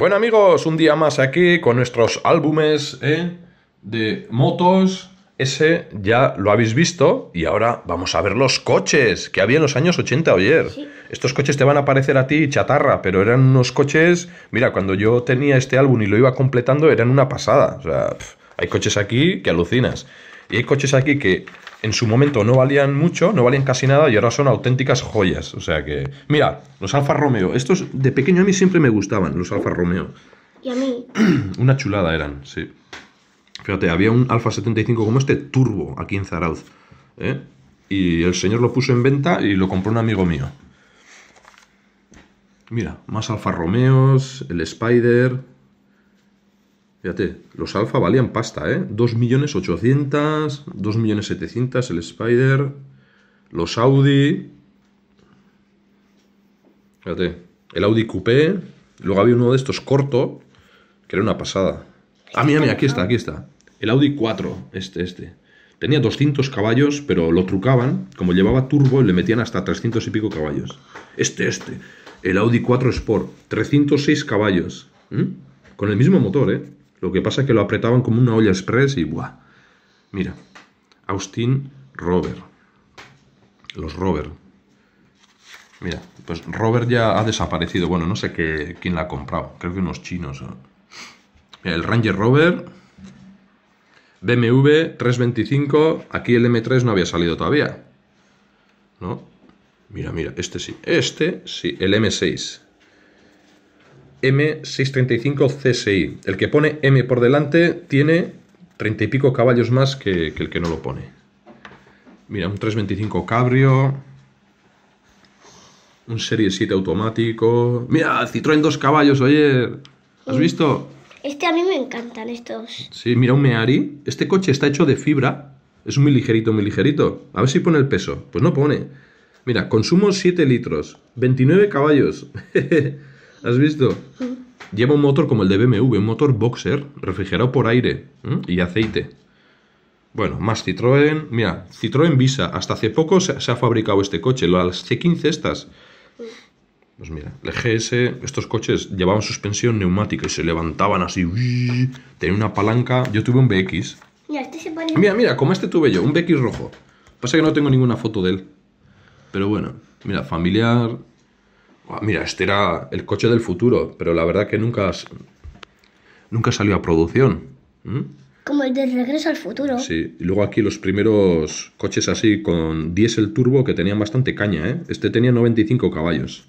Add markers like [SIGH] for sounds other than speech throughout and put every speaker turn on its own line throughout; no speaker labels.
Bueno amigos, un día más aquí con nuestros álbumes ¿eh? de motos. Ese ya lo habéis visto y ahora vamos a ver los coches que había en los años 80 ayer. Estos coches te van a parecer a ti chatarra, pero eran unos coches... Mira, cuando yo tenía este álbum y lo iba completando eran una pasada. O sea, hay coches aquí que alucinas. Y hay coches aquí que en su momento no valían mucho, no valían casi nada y ahora son auténticas joyas. O sea que, mira, los Alfa Romeo, estos de pequeño a mí siempre me gustaban, los Alfa Romeo. ¿Y a mí? [CLEARS THROAT] Una chulada eran, sí. Fíjate, había un Alfa 75 como este turbo aquí en Zarauz. ¿eh? Y el señor lo puso en venta y lo compró un amigo mío. Mira, más Alfa Romeos, el Spider, Fíjate, los alfa valían pasta, ¿eh? 2.800.000, 2.700.000 el Spider, los Audi. Fíjate, el Audi Coupé. Luego había uno de estos corto, que era una pasada. Ah, mira, mira, aquí está, aquí está. El Audi 4, este, este. Tenía 200 caballos, pero lo trucaban. Como llevaba turbo, le metían hasta 300 y pico caballos. Este, este. El Audi 4 Sport, 306 caballos. Con el mismo motor, ¿eh? Lo que pasa es que lo apretaban como una olla express y ¡buah! Mira, Austin Robert. Los Robert. Mira, pues Robert ya ha desaparecido. Bueno, no sé qué, quién la ha comprado. Creo que unos chinos. el Ranger Robert. BMW 325. Aquí el M3 no había salido todavía. ¿No? Mira, mira, este sí. Este sí, el M6. M635CSI. El que pone M por delante tiene treinta y pico caballos más que, el que no lo pone. Mira, un 325 Cabrio, un Serie 7 automático. Mira, Citroën dos caballos, oye. ¿Has visto?
Este a mí me encantan estos.
Sí, mira, un Meari. Este coche está hecho de fibra. Es muy ligerito, muy ligerito. A ver si pone el peso. Pues no pone. Mira, consumo 7 litros, 29 caballos. [LAUGHS] ¿Has visto? Lleva un motor como el de BMW, un motor boxer, refrigerado por aire y aceite. Bueno, más Citroën. Mira, Citroën Visa. Hasta hace poco se, ha fabricado este coche, las C15 estas. Pues mira, el GS, estos coches llevaban suspensión neumática y se levantaban así. tenía una palanca. Yo tuve un BX.
Mira, este mira, mira,
como este tuve yo, un BX rojo. Pasa que no tengo ninguna foto de él. Pero bueno, mira, familiar, Ah, mira, este era el coche del futuro, pero la verdad que nunca, nunca salió a producción.
Como el de Regreso al Futuro.
Sí, y luego aquí los primeros coches así con diésel turbo que tenían bastante caña, ¿eh? Este tenía 95 caballos.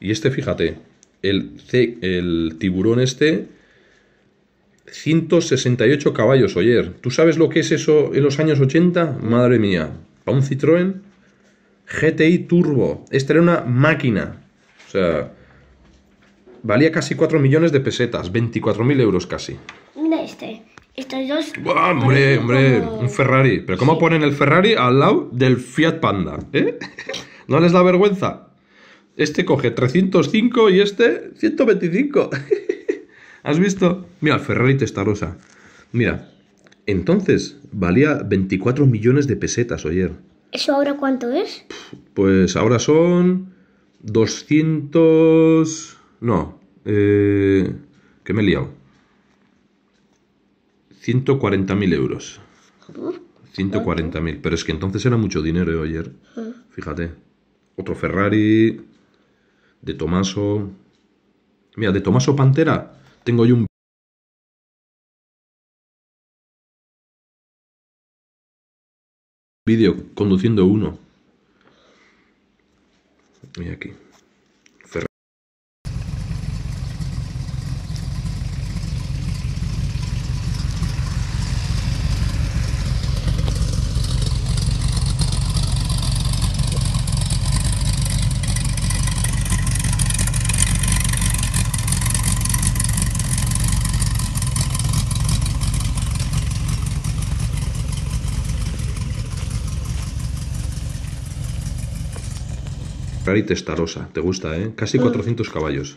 Y este, fíjate, el, el tiburón este, 168 caballos, Oyer. ¿Tú sabes lo que es eso en los años 80? Madre mía, para un Citroën GTI Turbo. Este era una máquina. O sea, valía casi 4 millones de pesetas, 24.000 euros casi.
Mira este. Estos dos.
hombre, hombre, un Ferrari. Pero ¿cómo ponen el Ferrari al lado del Fiat Panda? ¿Eh? [LAUGHS] ¿No les da vergüenza? Este coge 305 y este 125. [LAUGHS] ¿Has visto? Mira, el Ferrari testarosa. Mira, entonces valía 24 millones de pesetas, ayer.
¿Eso ahora cuánto es?
Pues ahora son 200... No, eh, que me he liado. 140.000 euros. 140.000, pero es que entonces era mucho dinero ayer. ¿eh? Fíjate. Otro Ferrari, de Tomaso. Mira, de Tomaso Pantera tengo yo un... vídeo conduciendo uno. Y aquí. y testarosa. Te gusta, ¿eh? Casi 400 mm. caballos.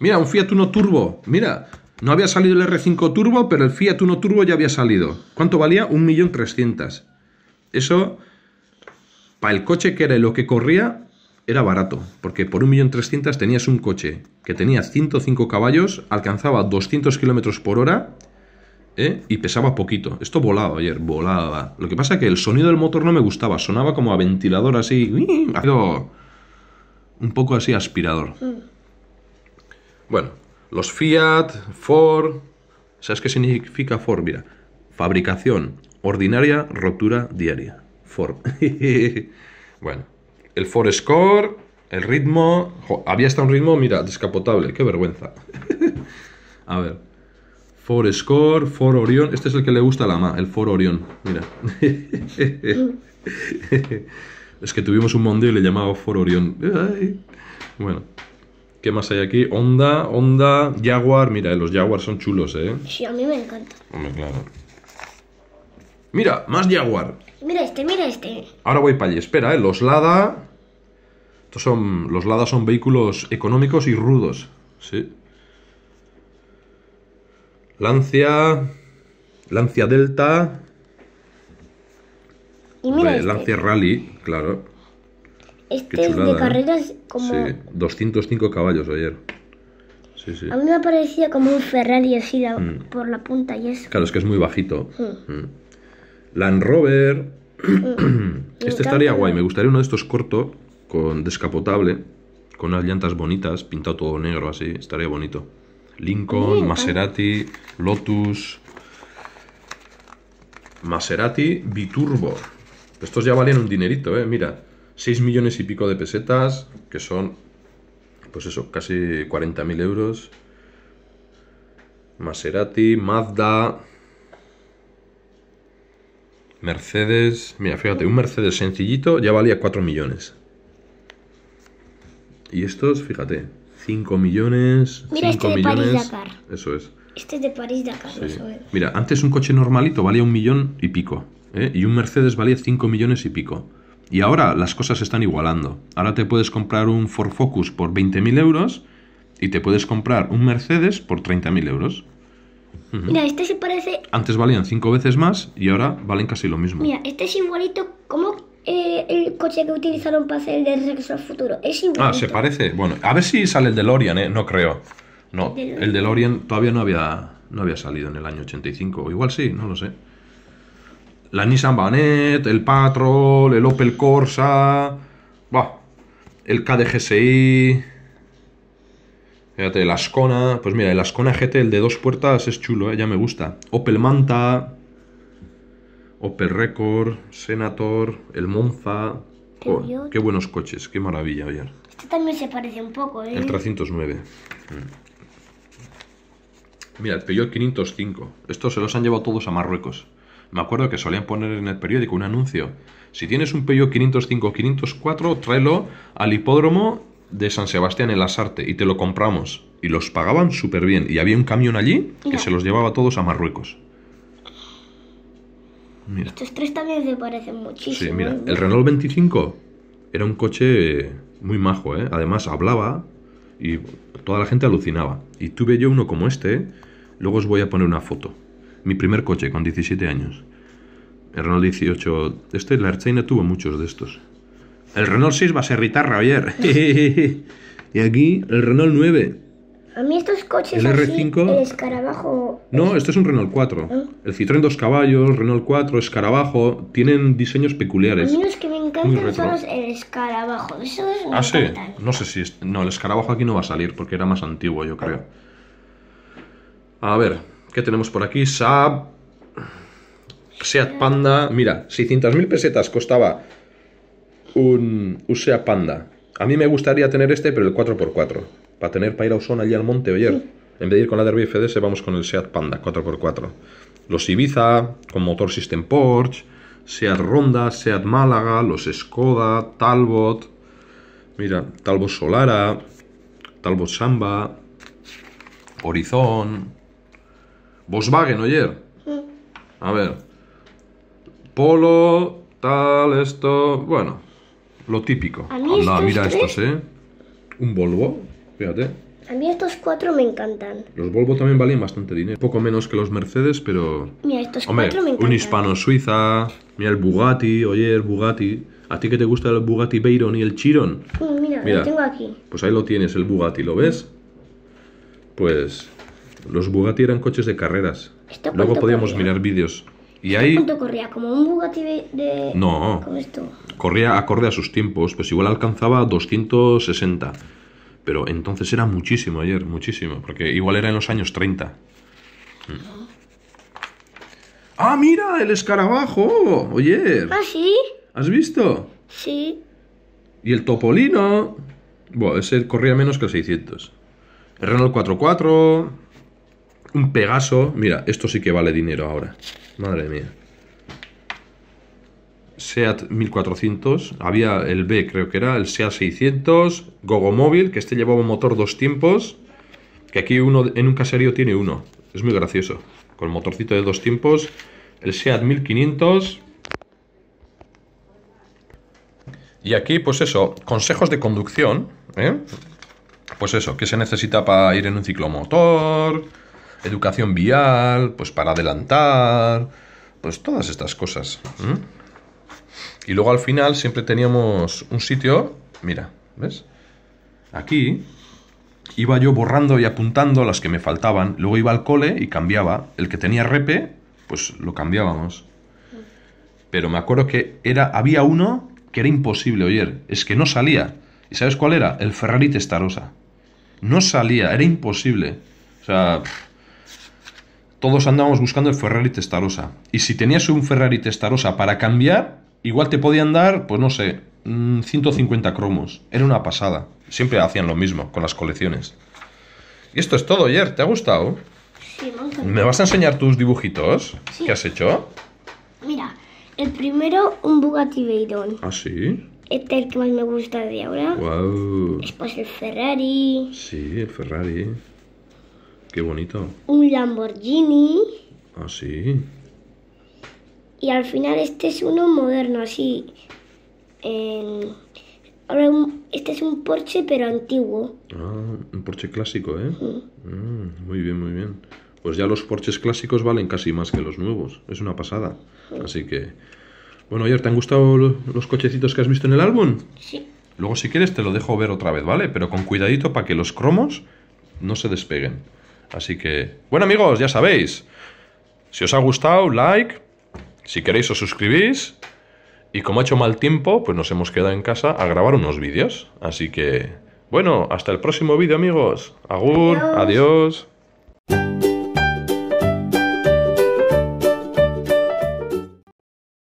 Mira, un Fiat Uno Turbo. Mira, no había salido el R5 Turbo, pero el Fiat Uno Turbo ya había salido. ¿Cuánto valía? 1.300.000. Eso, para el coche que era lo que corría, era barato. Porque por 1.300.000 tenías un coche que tenía 105 caballos, alcanzaba 200 km por hora ¿eh? y pesaba poquito. Esto volaba ayer, volaba. Lo que pasa es que el sonido del motor no me gustaba, sonaba como a ventilador así, un poco así aspirador. Mm. Bueno, los Fiat, Ford, ¿sabes qué significa Ford? Mira, fabricación ordinaria, rotura diaria. Ford. [LAUGHS] bueno, el Ford Score, el ritmo, había hasta un ritmo, mira, descapotable, qué vergüenza. [LAUGHS] A ver. For Score, For Orion, Este es el que le gusta a la ma, el For Orion. Mira. [LAUGHS] es que tuvimos un mondeo y le llamaba For Orión. Bueno. ¿Qué más hay aquí? Honda, Honda, Jaguar. Mira, eh, los Jaguars son chulos, ¿eh?
Sí, a mí me encanta.
Hombre, claro. Mira, más Jaguar.
Mira este, mira este.
Ahora voy para allí. Espera, ¿eh? Los Lada. Estos son. Los Lada son vehículos económicos y rudos. Sí. Lancia, Lancia Delta.
Y este, Lancia
Rally, claro. Este de ¿eh? carreras como. 205 caballos ayer. A mí
me parecía como un Ferrari así mm. por la punta y eso.
Claro, es que es muy bajito. Mm. Mm. Land Rover. [CLEARS THROAT] este estaría guay. Me gustaría uno de estos corto, con descapotable, con unas llantas bonitas, pintado todo negro así. Estaría bonito. Lincoln, Maserati, Lotus. Maserati Biturbo. Estos ya valían un dinerito, ¿eh? Mira, 6 millones y pico de pesetas, que son, pues eso, casi 40.000 euros. Maserati, Mazda, Mercedes. Mira, fíjate, un Mercedes sencillito ya valía 4 millones. Y estos, fíjate, 5 millones. Mira, este millones. De París Dakar. Eso es.
Este es de París Dakar,
eso es. Mira, antes un coche normalito valía un millón y pico. ¿eh? Y un Mercedes valía 5 millones y pico. Y ahora las cosas se están igualando. Ahora te puedes comprar un Ford Focus por 20.000 euros y te puedes comprar un Mercedes por 30.000 euros. Mira,
este se parece.
Antes valían 5 veces más y ahora valen casi lo mismo.
Mira, este es igualito como eh, el coche que utilizaron para hacer el de Regreso Futuro. Es igual. Ah, se
parece. Bueno, a ver si sale el DeLorean, ¿eh? No creo. No, el DeLorean todavía no había, no había salido en el año 85. O igual sí, no lo sé. La Nissan Banet, el Patrol, el Opel Corsa. Bah, el KDGSI. Fíjate, el Ascona. Pues mira, el Ascona GT, el de dos puertas, es chulo, ¿eh? ya me gusta. Opel Manta. Opel Record, Senator, el Monza. Qué, buenos coches, qué maravilla, oye.
Este también se parece un poco, ¿eh? El
309. Mm. Mira, el Peugeot 505. Estos se los han llevado todos a Marruecos. Me acuerdo que solían poner en el periódico un anuncio. Si tienes un Peugeot 505 504, tráelo al hipódromo de San Sebastián en Lasarte y te lo compramos. Y los pagaban súper bien. Y había un camión allí que se los llevaba todos a Marruecos.
Estos tres también se parecen muchísimo. Sí, mira, el
Renault 25 era un coche muy majo, ¿eh? Además hablaba y toda la gente alucinaba. Y tuve yo uno como este, luego os voy a poner una foto. Mi primer coche con 17 años. El Renault 18. Este, la Archaina tuvo muchos de estos. El Renault 6 va a ser guitarra, ayer. [LAUGHS] y aquí el Renault 9.
A mí estos coches. El r el escarabajo.
No, este es un Renault 4. ¿Ah? El Citroën 2 caballos, Renault 4, escarabajo. Tienen diseños peculiares. A mí
los que me encantan son los el escarabajo. Esos me ah, sí.
No sé si. No, el escarabajo aquí no va a salir porque era más antiguo, yo creo. A ver, ¿qué tenemos por aquí? Saab. Seat Panda. Mira, 600.000 pesetas costaba un, un Seat Panda. A mí me gustaría tener este, pero el 4x4 para tener para ir a allí al monte ayer. En vez de ir con la Derby FDS, vamos con el Seat Panda 4x4. Los Ibiza, con motor System Porsche, Seat Ronda, Seat Málaga, los Skoda, Talbot. Mira, Talbot Solara, Talbot Samba, Horizon. Volkswagen, ayer. A ver. Polo, tal, esto. Bueno, lo típico. mira estos, ¿eh? Un Volvo.
A mí estos cuatro me encantan.
Los Volvo también valen bastante dinero. Poco menos que los Mercedes, pero...
Mira, estos cuatro me encantan. un
hispano-suiza, mira el Bugatti, oye, el Bugatti. ¿A ti que te gusta el Bugatti Veyron y el Chiron?
Mira, lo tengo aquí.
Pues ahí lo tienes, el Bugatti, ¿lo ves? Pues los Bugatti eran coches de carreras. Luego podíamos mirar vídeos. Y ahí... ¿Cuánto
corría? ¿Como un Bugatti de...? No,
corría acorde a sus tiempos, pues igual alcanzaba 260. Pero entonces era muchísimo ayer, muchísimo, porque igual era en los años 30. Mm. ¡Ah, mira! ¡El escarabajo! Oye. ¿Ah, sí? ¿Has visto? Sí. Y el Topolino. Bueno, ese corría menos que el 600. El Renault 44. Un Pegaso. Mira, esto sí que vale dinero ahora. Madre mía. SEAT 1400, había el B creo que era, el SEAT 600, Gogo Móvil, que este llevaba un motor dos tiempos, que aquí uno en un caserío tiene uno, es muy gracioso, con motorcito de dos tiempos, el SEAT 1500... Y aquí, pues eso, consejos de conducción, ¿eh? Pues eso, que se necesita para ir en un ciclomotor? Educación vial, pues para adelantar, pues todas estas cosas. Y luego al final siempre teníamos un sitio, mira, ¿ves? Aquí iba yo borrando y apuntando las que me faltaban, luego iba al cole y cambiaba, el que tenía repe, pues lo cambiábamos. Pero me acuerdo que era había uno que era imposible oír, es que no salía. ¿Y sabes cuál era? El Ferrari Testarosa. No salía, era imposible. O sea, todos andábamos buscando el Ferrari testarosa. Y si tenías un Ferrari testarosa para cambiar, Igual te podían dar, pues no sé, 150 mm, cromos. Era una pasada. Siempre hacían lo mismo con las colecciones. Y esto es todo, ayer ¿Te ha gustado?
Sí, me, me vas
a enseñar tus dibujitos que has hecho?
Mira, el primero un Bugatti Veyron.
¿Ah, sí?
Este es el que más me gusta de ahora.
Wow.
Después el Ferrari.
Sí, el Ferrari. Qué bonito.
Un Lamborghini.
Ah, sí.
Y al final este es uno moderno, así. Ahora este es un Porsche, pero antiguo.
Ah, un Porsche clásico, ¿eh? Mm, muy bien, muy bien. Pues ya los Porsches clásicos valen casi más que los nuevos. Es una pasada. Así que... Bueno, ayer, ¿te han gustado los cochecitos que has visto en el álbum? Sí. Luego, si quieres, te lo dejo ver otra vez, ¿vale? Pero con cuidadito para que los cromos no se despeguen. Así que... Bueno, amigos, ya sabéis. Si os ha gustado, like, si queréis os suscribís. Y como ha hecho mal tiempo, pues nos hemos quedado en casa a grabar unos vídeos. Así que, bueno, hasta el próximo vídeo amigos. Agur, adiós.